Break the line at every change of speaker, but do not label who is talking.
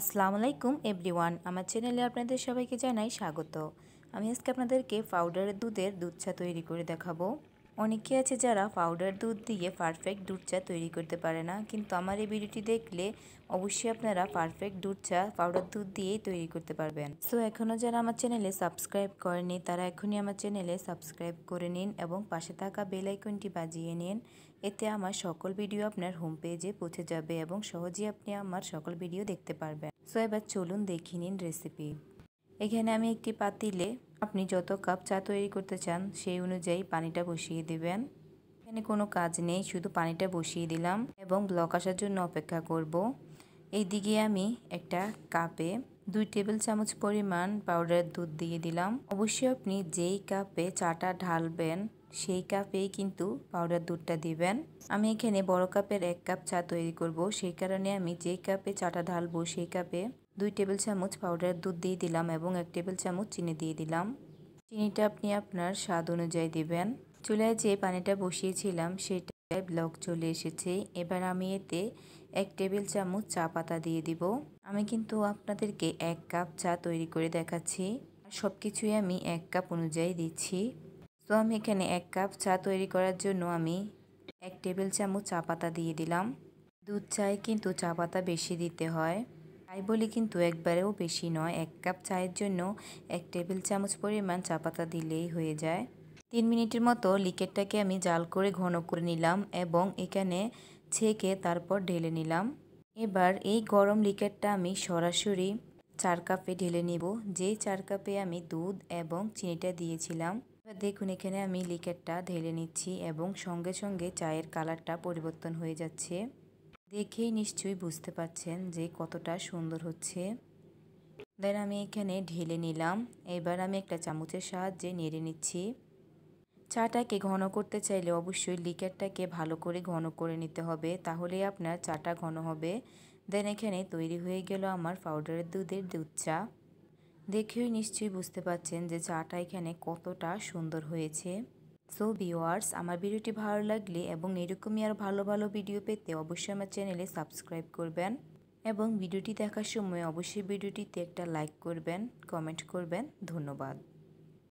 আসসালামু আলাইকুম এভরিওয়ান আমার চ্যানেলে আপনাদের সবাইকে জানাই স্বাগত আমি আজকে আপনাদেরকে পাউডারের দুধের দুধ চা তৈরি করে দেখাবো অনেকে আছে যারা পাউডার দুধ দিয়ে পারফেক্ট দুধ চা তৈরি করতে পারে না কিন্তু আমার এই ভিডিওটি দেখলে অবশ্যই আপনারা পারফেক্ট দুধ চা পাউডার দুধ দিয়েই তৈরি করতে পারবেন সো এখনও যারা আমার চ্যানেলে সাবস্ক্রাইব করেনি তারা এখনই আমার চ্যানেলে সাবস্ক্রাইব করে নিন এবং পাশে থাকা বেল আইকনটি বাজিয়ে নিন এতে আমার সকল ভিডিও আপনার হোম পেজে পৌঁছে যাবে এবং সহজেই আপনি আমার সকল ভিডিও দেখতে পারবেন সো এবার চলুন দেখে নিন রেসিপি এখানে আমি একটি পাতিলে আপনি যত কাপ চা তৈরি করতে চান সেই অনুযায়ী পানিটা বসিয়ে দেবেন এখানে কোনো কাজ নেই শুধু পানিটা বসিয়ে দিলাম এবং ব্লক আসার জন্য অপেক্ষা করব। এইদিকে আমি একটা কাপে দুই টেবিল চামচ পরিমাণ পাউডার দুধ দিয়ে দিলাম অবশ্যই আপনি যেই কাপে চাটা ঢালবেন সেই কাপেই কিন্তু পাউডার দুধটা দিবেন আমি এখানে বড় কাপের এক কাপ চা তৈরি করব সেই কারণে আমি যেই কাপে চাটা ঢালবো সেই কাপে দুই টেবিল চামচ পাউডার দুধ দিয়ে দিলাম এবং এক টেবিল চামচ চিনি দিয়ে দিলাম চিনিটা আপনি আপনার স্বাদ অনুযায়ী দেবেন চুলায় যে পানিটা বসিয়েছিলাম সেটায় ব্লক চলে এসেছে এবার আমি এতে এক টেবিল চামচ চা পাতা দিয়ে দিব আমি কিন্তু আপনাদেরকে এক কাপ চা তৈরি করে দেখাচ্ছি সব কিছুই আমি এক কাপ অনুযায়ী দিচ্ছি তো আমি এখানে এক কাপ চা তৈরি করার জন্য আমি এক টেবিল চামচ চা পাতা দিয়ে দিলাম দুধ চায়ে কিন্তু চা পাতা বেশি দিতে হয় তাই বলে কিন্তু একবারেও বেশি নয় এক কাপ চায়ের জন্য এক টেবিল চামচ পরিমাণ চা পাতা দিলেই হয়ে যায় তিন মিনিটের মতো লিকেটটাকে আমি জাল করে ঘন করে নিলাম এবং এখানে ছেঁকে তারপর ঢেলে নিলাম এবার এই গরম লিকেটটা আমি সরাসরি চার কাপে ঢেলে নিব যেই চার কাপে আমি দুধ এবং চিনিটা দিয়েছিলাম এবার দেখুন এখানে আমি লিকেটটা ঢেলে নিচ্ছি এবং সঙ্গে সঙ্গে চায়ের কালারটা পরিবর্তন হয়ে যাচ্ছে দেখেই নিশ্চয়ই বুঝতে পাচ্ছেন যে কতটা সুন্দর হচ্ছে দেন আমি এখানে ঢেলে নিলাম এবার আমি একটা চামচের সাহায্যে নেড়ে নিচ্ছি চাটাকে ঘন করতে চাইলে অবশ্যই লিকারটাকে ভালো করে ঘন করে নিতে হবে তাহলে আপনার চাটা ঘন হবে দেন এখানে তৈরি হয়ে গেল আমার পাউডারের দুধের দুধ চা দেখেই নিশ্চয়ই বুঝতে পাচ্ছেন যে চাটা এখানে কতটা সুন্দর হয়েছে সো ভিওয়ার্স আমার ভিডিওটি ভালো লাগলে এবং এরকমই আর ভালো ভালো ভিডিও পেতে অবশ্যই আমার চ্যানেলে সাবস্ক্রাইব করবেন এবং ভিডিওটি দেখার সময় অবশ্যই ভিডিওটিতে একটা লাইক করবেন কমেন্ট করবেন ধন্যবাদ